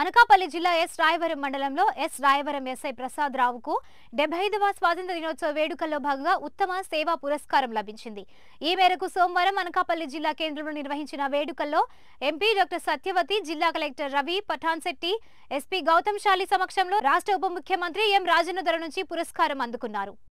అనకాపల్లి జిల్లా ఎస్ రాయవరం మండలంలో yes Rayavaram SI Prasad రావుకు డెబ్బై ఐదవ స్వాతంత్ర దినోత్సవ వేడుకల్లో భాగంగా ఉత్తమ సేవా పురస్కారం లభించింది ఈ మేరకు సోమవారం అనకాపల్లి జిల్లా కేంద్రంలో నిర్వహించిన వేడుకల్లో ఎంపీ డాక్టర్ సత్యవతి జిల్లా కలెక్టర్ రవి పఠాన్శెట్టి ఎస్పీ గౌతమ్ శాలి సమక్షంలో రాష్ట్ర ఉప ముఖ్యమంత్రి ఎం రాజన్న నుంచి పురస్కారం అందుకున్నారు